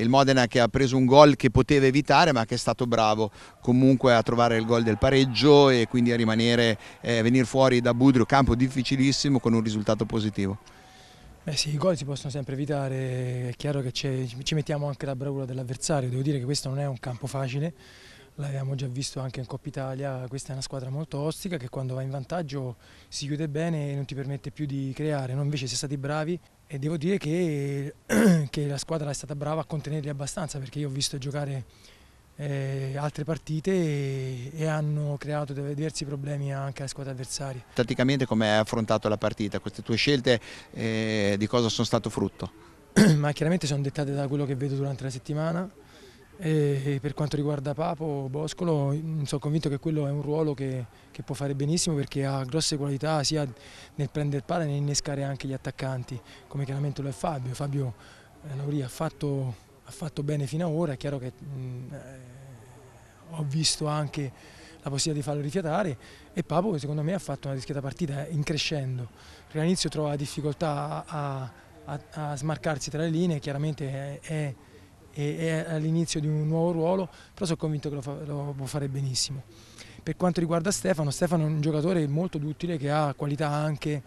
il Modena che ha preso un gol che poteva evitare ma che è stato bravo comunque a trovare il gol del pareggio e quindi a rimanere, eh, venire fuori da Budrio, campo difficilissimo con un risultato positivo. Eh sì, i gol si possono sempre evitare, è chiaro che ci mettiamo anche la bravura dell'avversario, devo dire che questo non è un campo facile, L'abbiamo già visto anche in Coppa Italia, questa è una squadra molto ostica che quando va in vantaggio si chiude bene e non ti permette più di creare, noi invece si è stati bravi e devo dire che, che la squadra è stata brava a contenerli abbastanza perché io ho visto giocare eh, altre partite e, e, hanno creato diversi problemi anche alla squadra avversaria. Tatticamente come hai affrontato la partita? Queste tue scelte eh, di cosa sono stato frutto? Ma chiaramente sono dettate da quello che vedo durante la settimana e per quanto riguarda Papo, Boscolo, mm, sono convinto che quello è un ruolo che, che, può fare benissimo perché ha grosse qualità sia nel prendere palla e nel innescare anche gli attaccanti, come chiaramente lo è Fabio. Fabio eh, Lauria ha fatto, ha fatto bene fino ad ora, è chiaro che mh, mm, eh, ho visto anche la possibilità di farlo rifiatare e Papo secondo me ha fatto una rischiata partita eh, in crescendo, all'inizio trova difficoltà a, a, a, smarcarsi tra le linee, chiaramente è, è e è all'inizio di un nuovo ruolo, però sono convinto che lo, fa, lo può fare benissimo. Per quanto riguarda Stefano, Stefano è un giocatore molto duttile che ha qualità anche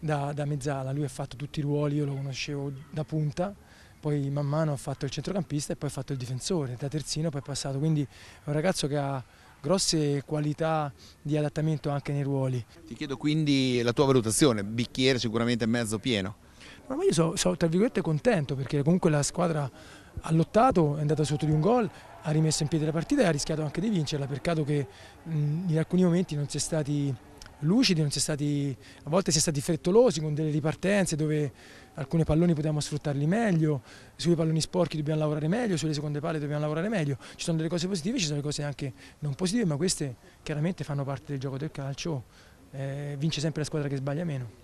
da, da mezzala, lui ha fatto tutti i ruoli, io lo conoscevo da punta, poi man mano ha fatto il centrocampista e poi ha fatto il difensore, da terzino poi è passato, quindi è un ragazzo che ha grosse qualità di adattamento anche nei ruoli. Ti chiedo quindi la tua valutazione, bicchiere sicuramente mezzo pieno. Ma io sono, so, tra virgolette contento perché comunque la squadra ha lottato, è andata sotto di un gol, ha rimesso in piedi la partita e ha rischiato anche di vincerla, peccato che in alcuni momenti non si è stati lucidi, non si è stati, a volte si è stati frettolosi con delle ripartenze dove alcuni palloni potevamo sfruttarli meglio, sui palloni sporchi dobbiamo lavorare meglio, sulle seconde palle dobbiamo lavorare meglio, ci sono delle cose positive, ci sono delle cose anche non positive, ma queste chiaramente fanno parte del gioco del calcio, eh, vince sempre la squadra che sbaglia meno.